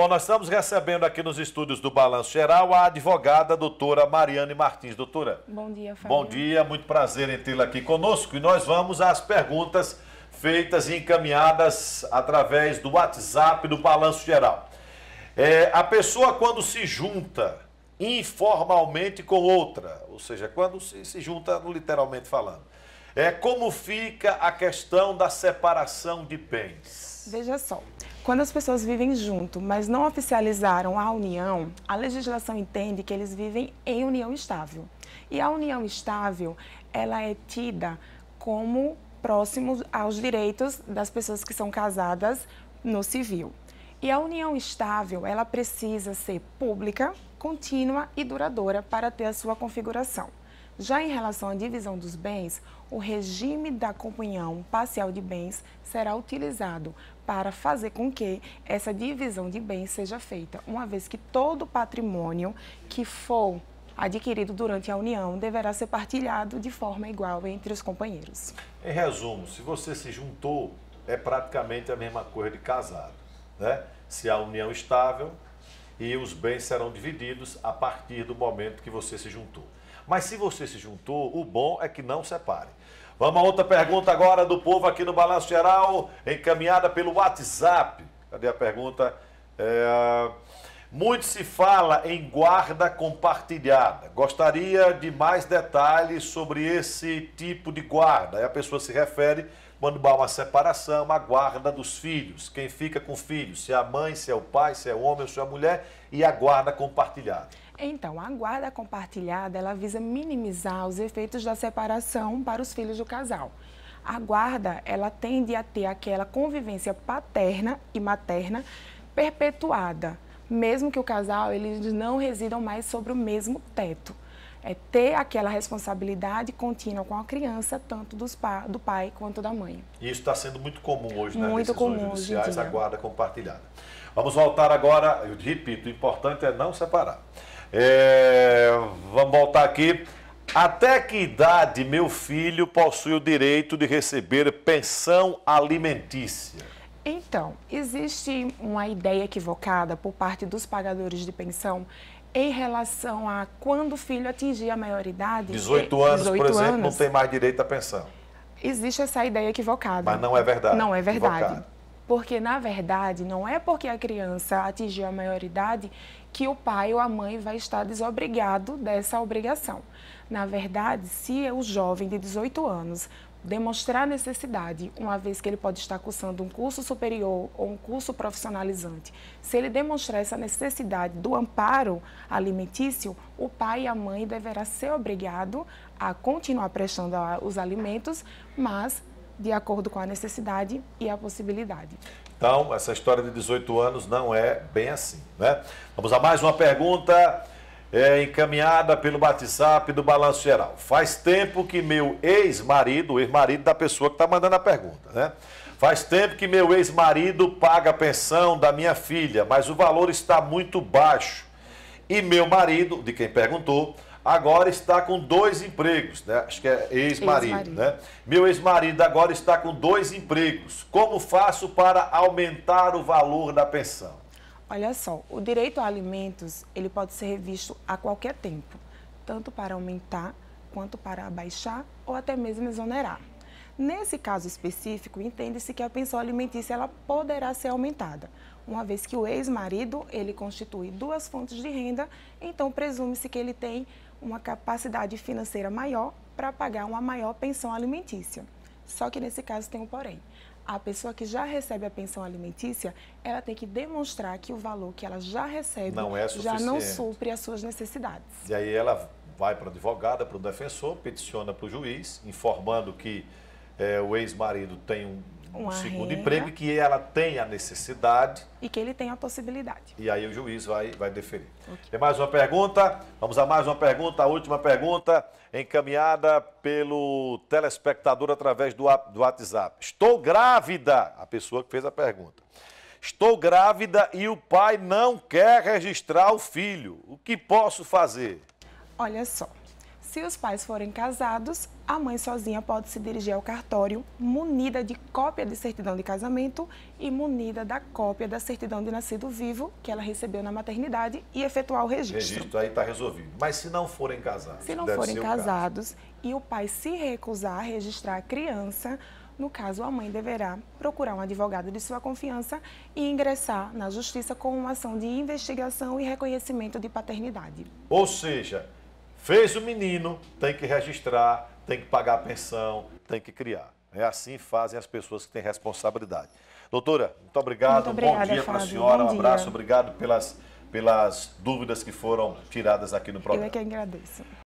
Bom, nós estamos recebendo aqui nos estúdios do Balanço Geral a advogada doutora Mariane Martins. Doutora. Bom dia, Fábio. Bom dia, muito prazer em tê-la aqui conosco. E nós vamos às perguntas feitas e encaminhadas através do WhatsApp do Balanço Geral. É, a pessoa, quando se junta informalmente com outra, ou seja, quando se, se junta literalmente falando, é, como fica a questão da separação de bens? Veja só, quando as pessoas vivem junto, mas não oficializaram a união, a legislação entende que eles vivem em união estável. E a união estável, ela é tida como próximos aos direitos das pessoas que são casadas no civil. E a união estável, ela precisa ser pública, contínua e duradoura para ter a sua configuração. Já em relação à divisão dos bens, o regime da comunhão parcial de bens será utilizado para fazer com que essa divisão de bens seja feita, uma vez que todo patrimônio que for adquirido durante a união deverá ser partilhado de forma igual entre os companheiros. Em resumo, se você se juntou, é praticamente a mesma coisa de casado, né? Se há união estável e os bens serão divididos a partir do momento que você se juntou. Mas se você se juntou, o bom é que não separe. Vamos a outra pergunta agora do povo aqui no Balanço Geral, encaminhada pelo WhatsApp. Cadê a pergunta? É... Muito se fala em guarda compartilhada. Gostaria de mais detalhes sobre esse tipo de guarda. Aí a pessoa se refere quando há uma separação, a guarda dos filhos. Quem fica com filhos? Se é a mãe, se é o pai, se é o homem ou se é a mulher, e a guarda compartilhada. Então, a guarda compartilhada ela visa minimizar os efeitos da separação para os filhos do casal. A guarda ela tende a ter aquela convivência paterna e materna perpetuada, mesmo que o casal eles não residam mais sobre o mesmo teto. É ter aquela responsabilidade contínua com a criança, tanto dos pa do pai quanto da mãe. E isso está sendo muito comum hoje, né? Muito comum judiciais, hoje a guarda compartilhada. Vamos voltar agora, eu repito, o importante é não separar. É, vamos voltar aqui. Até que idade meu filho possui o direito de receber pensão alimentícia? Então, existe uma ideia equivocada por parte dos pagadores de pensão em relação a quando o filho atingir a maioridade. 18 é, anos, 18 por exemplo, anos, não tem mais direito à pensão. Existe essa ideia equivocada. Mas não é verdade. Não é verdade. Porque, na verdade, não é porque a criança atingiu a maioridade que o pai ou a mãe vai estar desobrigado dessa obrigação. Na verdade, se o jovem de 18 anos demonstrar necessidade, uma vez que ele pode estar cursando um curso superior ou um curso profissionalizante, se ele demonstrar essa necessidade do amparo alimentício, o pai e a mãe deverá ser obrigado a continuar prestando os alimentos, mas de acordo com a necessidade e a possibilidade. Então, essa história de 18 anos não é bem assim, né? Vamos a mais uma pergunta é, encaminhada pelo WhatsApp do Balanço Geral. Faz tempo que meu ex-marido, o ex-marido da pessoa que está mandando a pergunta, né? Faz tempo que meu ex-marido paga a pensão da minha filha, mas o valor está muito baixo. E meu marido, de quem perguntou, agora está com dois empregos, né? Acho que é ex-marido, ex né? Meu ex-marido agora está com dois empregos. Como faço para aumentar o valor da pensão? Olha só, o direito a alimentos, ele pode ser revisto a qualquer tempo, tanto para aumentar quanto para abaixar ou até mesmo exonerar. Nesse caso específico, entende-se que a pensão alimentícia ela poderá ser aumentada, uma vez que o ex-marido, ele constitui duas fontes de renda, então presume-se que ele tem uma capacidade financeira maior para pagar uma maior pensão alimentícia. Só que nesse caso tem um porém. A pessoa que já recebe a pensão alimentícia, ela tem que demonstrar que o valor que ela já recebe não é já não supre as suas necessidades. E aí ela vai para a advogada, para o defensor, peticiona para o juiz, informando que é, o ex-marido tem um, um segundo renda, emprego que ela tem a necessidade. E que ele tem a possibilidade. E aí o juiz vai, vai deferir. Okay. Tem mais uma pergunta? Vamos a mais uma pergunta, a última pergunta, encaminhada pelo telespectador através do, do WhatsApp. Estou grávida, a pessoa que fez a pergunta. Estou grávida e o pai não quer registrar o filho. O que posso fazer? Olha só, se os pais forem casados, a mãe sozinha pode se dirigir ao cartório munida de cópia de certidão de casamento e munida da cópia da certidão de nascido vivo que ela recebeu na maternidade e efetuar o registro. Registro aí está resolvido. Mas se não forem casados, se não forem casados e o pai se recusar a registrar a criança, no caso, a mãe deverá procurar um advogado de sua confiança e ingressar na justiça com uma ação de investigação e reconhecimento de paternidade. Ou seja, Fez o menino, tem que registrar, tem que pagar a pensão, tem que criar. É assim fazem as pessoas que têm responsabilidade. Doutora, muito obrigado. Muito obrigada, bom dia para a senhora. um abraço. Obrigado pelas, pelas dúvidas que foram tiradas aqui no programa. Eu é que agradeço.